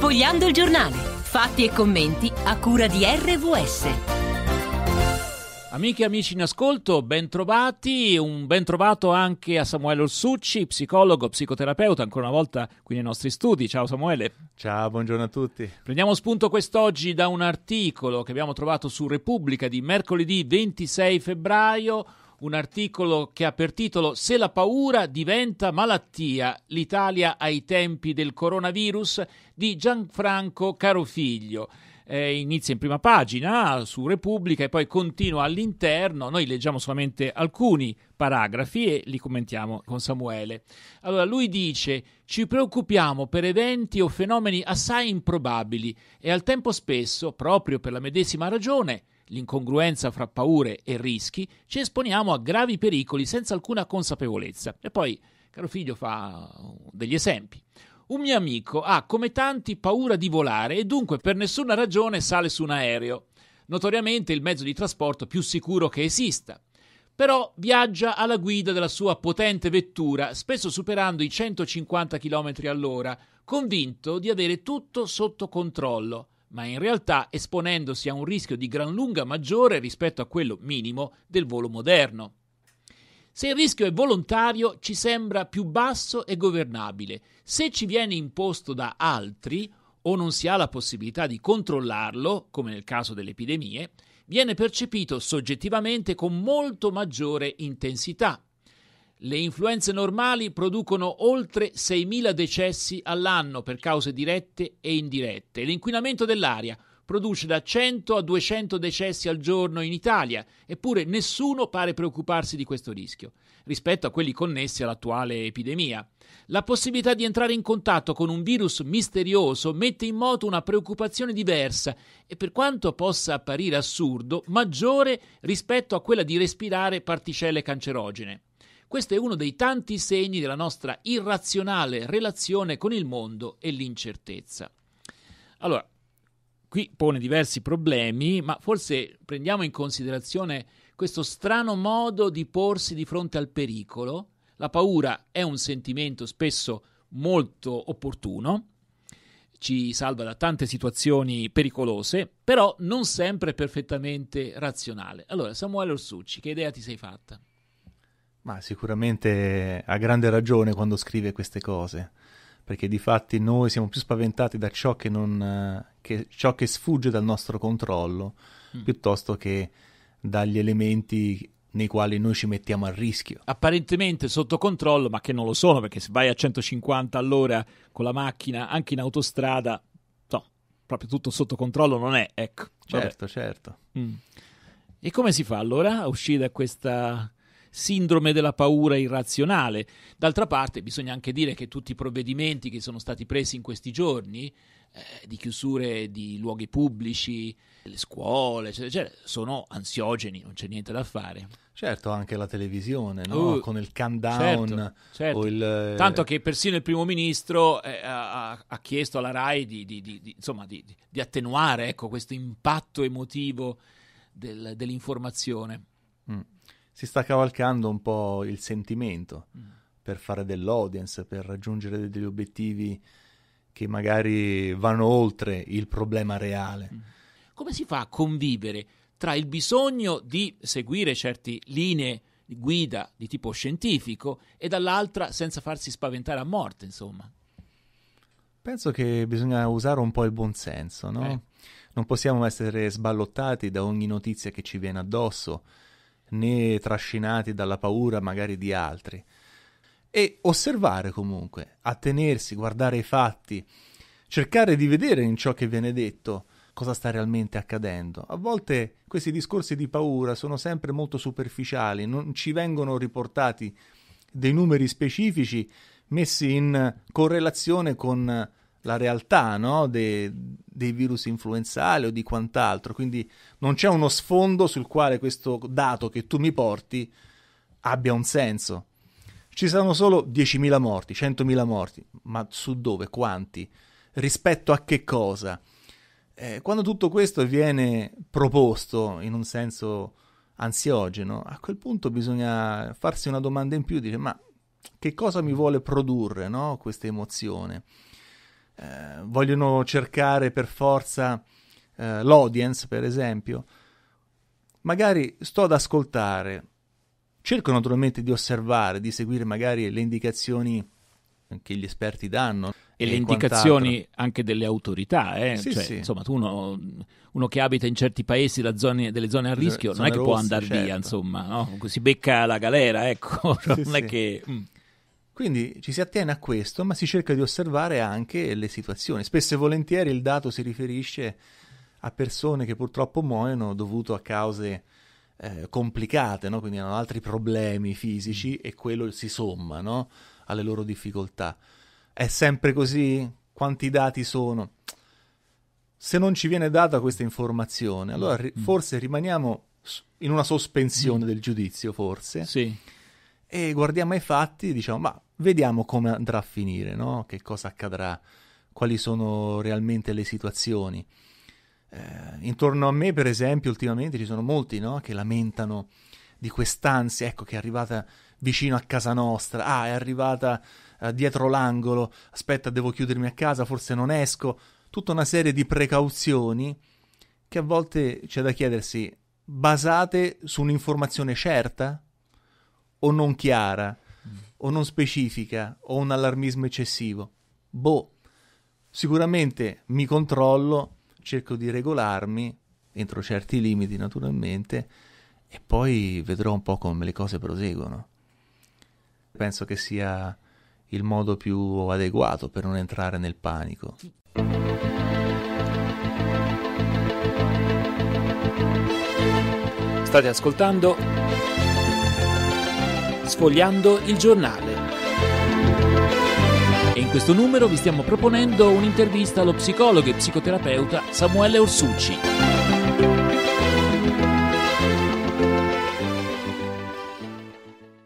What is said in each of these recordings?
Sfogliando il giornale. Fatti e commenti a cura di RVS. Amiche e amici in ascolto, bentrovati, un bentrovato anche a Samuele Orsucci, psicologo, psicoterapeuta, ancora una volta qui nei nostri studi. Ciao Samuele. Ciao, buongiorno a tutti. Prendiamo spunto quest'oggi da un articolo che abbiamo trovato su Repubblica di mercoledì 26 febbraio, un articolo che ha per titolo Se la paura diventa malattia, l'Italia ai tempi del coronavirus di Gianfranco Carofiglio. Eh, inizia in prima pagina su Repubblica e poi continua all'interno. Noi leggiamo solamente alcuni paragrafi e li commentiamo con Samuele. Allora lui dice: Ci preoccupiamo per eventi o fenomeni assai improbabili e al tempo spesso, proprio per la medesima ragione, l'incongruenza fra paure e rischi, ci esponiamo a gravi pericoli senza alcuna consapevolezza. E poi, caro figlio, fa degli esempi. Un mio amico ha, come tanti, paura di volare e dunque per nessuna ragione sale su un aereo, notoriamente il mezzo di trasporto più sicuro che esista. Però viaggia alla guida della sua potente vettura, spesso superando i 150 km all'ora, convinto di avere tutto sotto controllo ma in realtà esponendosi a un rischio di gran lunga maggiore rispetto a quello minimo del volo moderno. Se il rischio è volontario ci sembra più basso e governabile, se ci viene imposto da altri o non si ha la possibilità di controllarlo, come nel caso delle epidemie, viene percepito soggettivamente con molto maggiore intensità. Le influenze normali producono oltre 6.000 decessi all'anno per cause dirette e indirette. L'inquinamento dell'aria produce da 100 a 200 decessi al giorno in Italia, eppure nessuno pare preoccuparsi di questo rischio, rispetto a quelli connessi all'attuale epidemia. La possibilità di entrare in contatto con un virus misterioso mette in moto una preoccupazione diversa e per quanto possa apparire assurdo, maggiore rispetto a quella di respirare particelle cancerogene. Questo è uno dei tanti segni della nostra irrazionale relazione con il mondo e l'incertezza. Allora, qui pone diversi problemi, ma forse prendiamo in considerazione questo strano modo di porsi di fronte al pericolo. La paura è un sentimento spesso molto opportuno, ci salva da tante situazioni pericolose, però non sempre perfettamente razionale. Allora, Samuele Orsucci, che idea ti sei fatta? Ma sicuramente ha grande ragione quando scrive queste cose, perché di fatti noi siamo più spaventati da ciò che, non, che, ciò che sfugge dal nostro controllo, mm. piuttosto che dagli elementi nei quali noi ci mettiamo a rischio. Apparentemente sotto controllo, ma che non lo sono, perché se vai a 150 all'ora con la macchina, anche in autostrada, no, proprio tutto sotto controllo non è, ecco. Certo, Vabbè. certo. Mm. E come si fa allora a uscire da questa sindrome della paura irrazionale. D'altra parte bisogna anche dire che tutti i provvedimenti che sono stati presi in questi giorni, eh, di chiusure di luoghi pubblici, le scuole, eccetera, eccetera, sono ansiogeni, non c'è niente da fare. Certo, anche la televisione, no? uh, con il countdown. Certo, certo. Il... Eh, Tanto che persino il primo ministro eh, ha, ha, chiesto alla RAI di, di, di, insomma, di attenuare ecco, questo impatto emotivo del, dell'informazione. Mm si sta cavalcando un po' il sentimento mm. per fare dell'audience, per raggiungere degli obiettivi che magari vanno oltre il problema reale. Mm. Come si fa a convivere tra il bisogno di seguire certe linee di guida di tipo scientifico e dall'altra senza farsi spaventare a morte, insomma? Penso che bisogna usare un po' il buonsenso, no? Eh. Non possiamo essere sballottati da ogni notizia che ci viene addosso né trascinati dalla paura magari di altri. E osservare comunque, attenersi, guardare i fatti, cercare di vedere in ciò che viene detto cosa sta realmente accadendo. A volte questi discorsi di paura sono sempre molto superficiali, non ci vengono riportati dei numeri specifici messi in correlazione con la realtà no? De, dei virus influenzali o di quant'altro. Quindi non c'è uno sfondo sul quale questo dato che tu mi porti abbia un senso. Ci sono solo 10.000 morti, 100.000 morti, ma su dove, quanti, rispetto a che cosa? Eh, quando tutto questo viene proposto in un senso ansiogeno, a quel punto bisogna farsi una domanda in più, dire ma che cosa mi vuole produrre no? questa emozione? eh, vogliono cercare per forza eh, l'audience, per esempio, magari sto ad ascoltare, cerco naturalmente di osservare, di seguire magari le indicazioni che gli esperti danno. E, e le indicazioni quant'altro. anche delle autorità, eh? sì, cioè, sì. insomma, tu uno, uno, che abita in certi paesi zone, delle zone a rischio Z- non è che rosse, può andare certo. via, insomma, no? si becca la galera, ecco, sì, non è che... Mm. Quindi ci si attiene a questo, ma si cerca di osservare anche le situazioni. Spesso e volentieri il dato si riferisce a persone che purtroppo muoiono dovuto a cause eh, complicate, no? quindi hanno altri problemi fisici mm. e quello si somma no? alle loro difficoltà. È sempre così? Quanti dati sono? Se non ci viene data questa informazione, allora ri- mm. forse rimaniamo in una sospensione mm. del giudizio, forse, sì. e guardiamo ai fatti e diciamo, ma vediamo come andrà a finire, no? che cosa accadrà, quali sono realmente le situazioni. Eh, intorno a me, per esempio, ultimamente ci sono molti no? che lamentano di quest'ansia, ecco che è arrivata vicino a casa nostra, ah è arrivata eh, dietro l'angolo, aspetta devo chiudermi a casa, forse non esco, tutta una serie di precauzioni che a volte c'è da chiedersi basate su un'informazione certa o non chiara o non specifica o un allarmismo eccessivo. Boh, sicuramente mi controllo, cerco di regolarmi, entro certi limiti naturalmente, e poi vedrò un po' come le cose proseguono. Penso che sia il modo più adeguato per non entrare nel panico. State ascoltando sfogliando il giornale. E in questo numero vi stiamo proponendo un'intervista allo psicologo e psicoterapeuta Samuele Orsucci.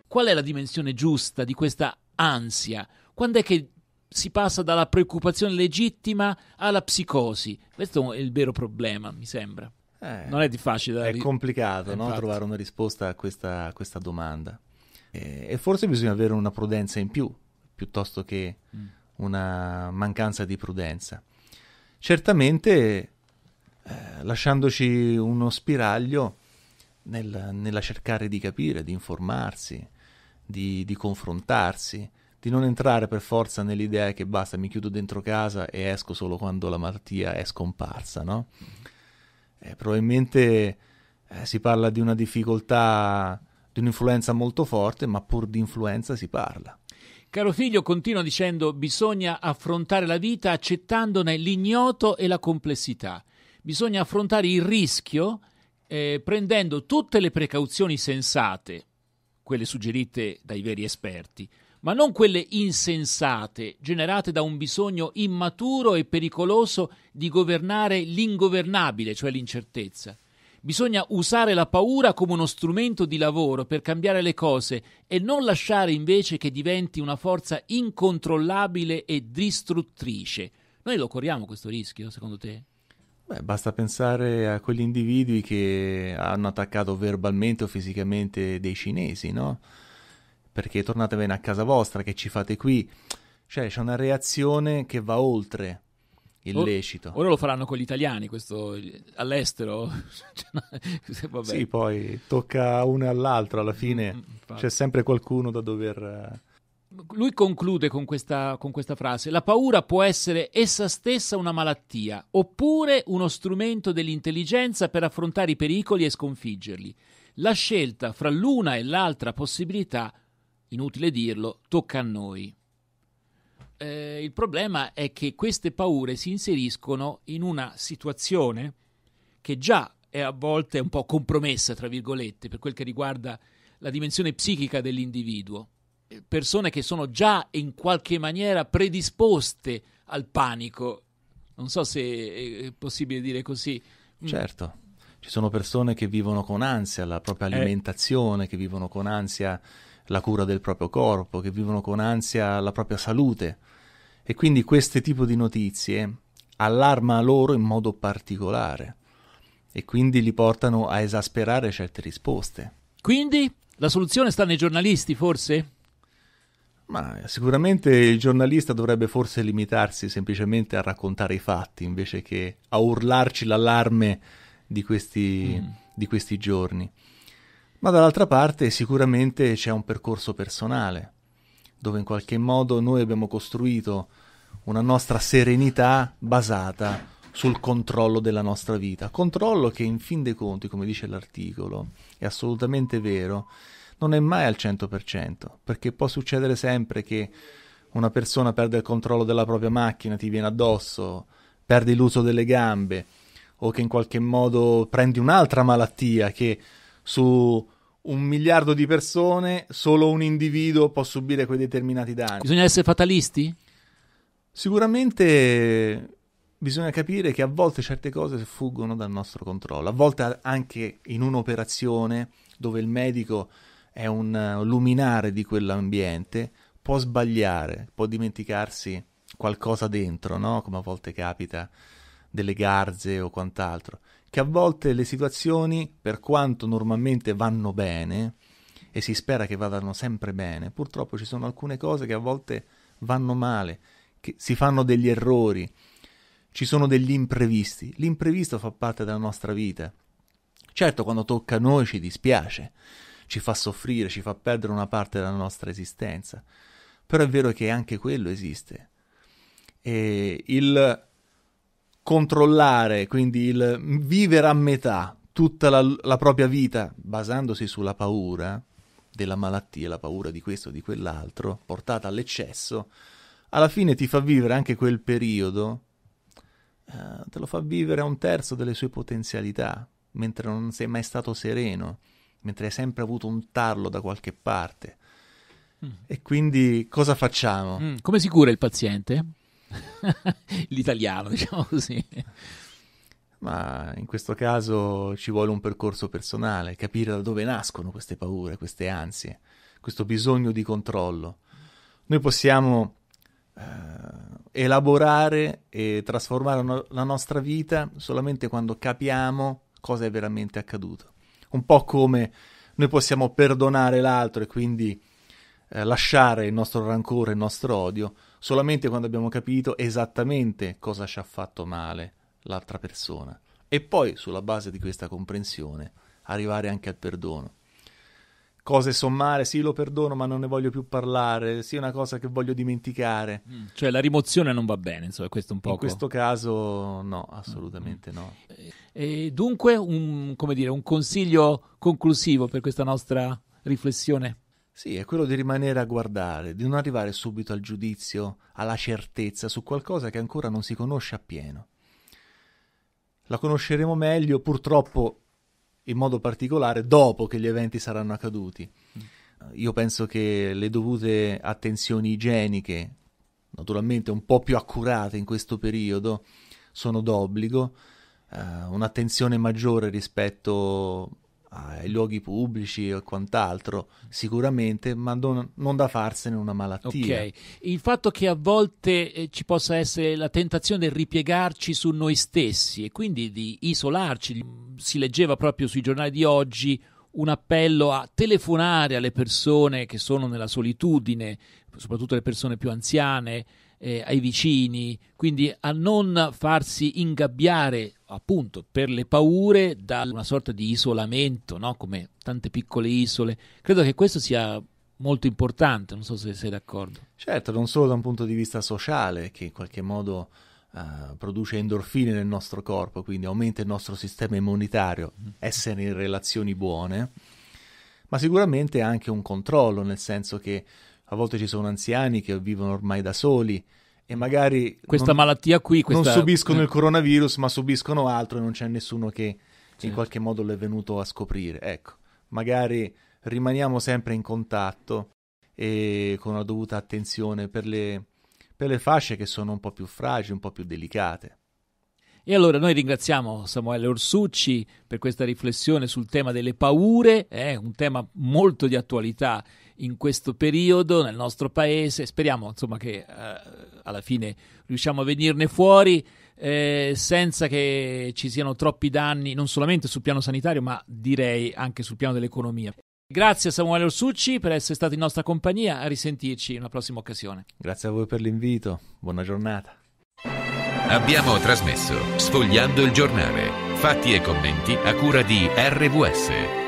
Qual è la dimensione giusta di questa ansia? Quando è che si passa dalla preoccupazione legittima alla psicosi. Questo è il vero problema, mi sembra. Eh, non è di facile. È ri- complicato eh, no? trovare una risposta a questa, a questa domanda. E, eh, e forse bisogna avere una prudenza in più, piuttosto che mm. una mancanza di prudenza. Certamente, eh, lasciandoci uno spiraglio nel, nella cercare di capire, di informarsi, di, di confrontarsi, di non entrare per forza nell'idea che basta, mi chiudo dentro casa e esco solo quando la malattia è scomparsa, no? Mm. Eh, probabilmente eh, si parla di una difficoltà di un'influenza molto forte, ma pur di influenza si parla. Caro figlio, continua dicendo, bisogna affrontare la vita accettandone l'ignoto e la complessità. Bisogna affrontare il rischio eh, prendendo tutte le precauzioni sensate, quelle suggerite dai veri esperti, ma non quelle insensate, generate da un bisogno immaturo e pericoloso di governare l'ingovernabile, cioè l'incertezza. Bisogna usare la paura come uno strumento di lavoro per cambiare le cose e non lasciare invece che diventi una forza incontrollabile e distruttrice. Noi lo corriamo questo rischio, secondo te? Beh, basta pensare a quegli individui che hanno attaccato verbalmente o fisicamente dei cinesi, no? Perché tornate bene a casa vostra, che ci fate qui? Cioè, c'è una reazione che va oltre illecito. ora lo faranno con gli italiani, questo all'estero. Cioè, sì, poi tocca uno all'altro, alla mm, fine mm, c'è sempre qualcuno da dover... Eh, Lui conclude con questa, con questa frase, la paura può essere essa stessa una malattia, oppure uno strumento dell'intelligenza per affrontare i pericoli e sconfiggerli. La scelta fra l'una e l'altra possibilità, inutile dirlo, tocca a noi eh, il problema è che queste paure si inseriscono in una situazione che già è a volte un po' compromessa, tra virgolette, per quel che riguarda la dimensione psichica dell'individuo. Eh, persone che sono già in qualche maniera predisposte al panico. Non so se è possibile dire così. Mm. Certo. Ci sono persone che vivono con ansia la propria eh. alimentazione, eh. che vivono con ansia la cura del proprio corpo, che vivono con ansia la propria salute. E quindi questo tipo di notizie allarma loro in modo particolare e quindi li portano a esasperare certe risposte. Quindi la soluzione sta nei giornalisti, forse? Ma sicuramente il giornalista dovrebbe forse limitarsi semplicemente a raccontare i fatti invece che a urlarci l'allarme di questi, mm. di questi giorni ma dall'altra parte sicuramente c'è un percorso personale, dove in qualche modo noi abbiamo costruito una nostra serenità basata sul controllo della nostra vita, controllo che in fin dei conti, come dice l'articolo, è assolutamente vero, non è mai al 100%, perché può succedere sempre che una persona perde il controllo della propria macchina, ti viene addosso, perdi l'uso delle gambe o che in qualche modo prendi un'altra malattia che su un miliardo di persone, solo un individuo può subire quei determinati danni. Bisogna essere fatalisti? Sicuramente bisogna capire che a volte certe cose sfuggono dal nostro controllo, a volte anche in un'operazione dove il medico è un luminare di quell'ambiente, può sbagliare, può dimenticarsi qualcosa dentro, no? come a volte capita, delle garze o quant'altro che a volte le situazioni, per quanto normalmente vanno bene, e si spera che vadano sempre bene, purtroppo ci sono alcune cose che a volte vanno male, che si fanno degli errori, ci sono degli imprevisti. L'imprevisto fa parte della nostra vita. Certo, quando tocca a noi ci dispiace, ci fa soffrire, ci fa perdere una parte della nostra esistenza, però è vero che anche quello esiste. E il controllare, quindi il vivere a metà tutta la, la, propria vita basandosi sulla paura della malattia, la paura di questo o di quell'altro, portata all'eccesso, alla fine ti fa vivere anche quel periodo, eh, te lo fa vivere a un terzo delle sue potenzialità, mentre non sei mai stato sereno, mentre hai sempre avuto un tarlo da qualche parte. Mm. E quindi cosa facciamo? Mm. Come si cura il paziente? l'italiano, diciamo così. Ma in questo caso ci vuole un percorso personale, capire da dove nascono queste paure, queste ansie, questo bisogno di controllo. Noi possiamo eh, elaborare e trasformare no- la nostra vita solamente quando capiamo cosa è veramente accaduto. Un po' come noi possiamo perdonare l'altro e quindi eh, lasciare il nostro rancore, il nostro odio, solamente quando abbiamo capito esattamente cosa ci ha fatto male l'altra persona e poi sulla base di questa comprensione arrivare anche al perdono. Cose sommare, sì lo perdono ma non ne voglio più parlare, sì è una cosa che voglio dimenticare. Mm. Cioè la rimozione non va bene, insomma, questo un po'. In questo caso no, assolutamente mm. no. E dunque, un, dire, un consiglio conclusivo per questa nostra riflessione? Sì, è quello di rimanere a guardare, di non arrivare subito al giudizio, alla certezza su qualcosa che ancora non si conosce appieno. La conosceremo meglio, purtroppo in modo particolare, dopo che gli eventi saranno accaduti. Mm. Io penso che le dovute attenzioni igieniche, naturalmente un po' più accurate in questo periodo, sono d'obbligo, eh, un'attenzione maggiore rispetto ai luoghi pubblici o quant'altro, sicuramente, ma non, non, da farsene una malattia. Ok, il fatto che a volte eh, ci possa essere la tentazione di ripiegarci su noi stessi e quindi di isolarci, si leggeva proprio sui giornali di oggi un appello a telefonare alle persone che sono nella solitudine, soprattutto le persone più anziane, eh, ai vicini, quindi a non farsi ingabbiare appunto per le paure da una sorta di isolamento, no? come tante piccole isole. Credo che questo sia molto importante, non so se sei d'accordo. Certo, non solo da un punto di vista sociale, che in qualche modo uh, produce endorfine nel nostro corpo, quindi aumenta il nostro sistema immunitario, mm. essere in relazioni buone, ma sicuramente anche un controllo, nel senso che a volte ci sono anziani che vivono ormai da soli, e magari questa non, malattia qui questa... non subiscono il eh. coronavirus ma subiscono altro e non c'è nessuno che certo. in qualche modo l'è venuto a scoprire ecco magari rimaniamo sempre in contatto e con la dovuta attenzione per le, per le fasce che sono un po' più fragili un po' più delicate e allora noi ringraziamo Samuele Orsucci per questa riflessione sul tema delle paure, eh, un tema molto di attualità in questo periodo nel nostro paese. Speriamo insomma, che eh, alla fine riusciamo a venirne fuori eh, senza che ci siano troppi danni, non solamente sul piano sanitario, ma direi anche sul piano dell'economia. Grazie a Samuele Orsucci per essere stato in nostra compagnia, a risentirci in una prossima occasione. Grazie a voi per l'invito, buona giornata. Abbiamo trasmesso Sfogliando il giornale. Fatti e commenti a cura di RWS.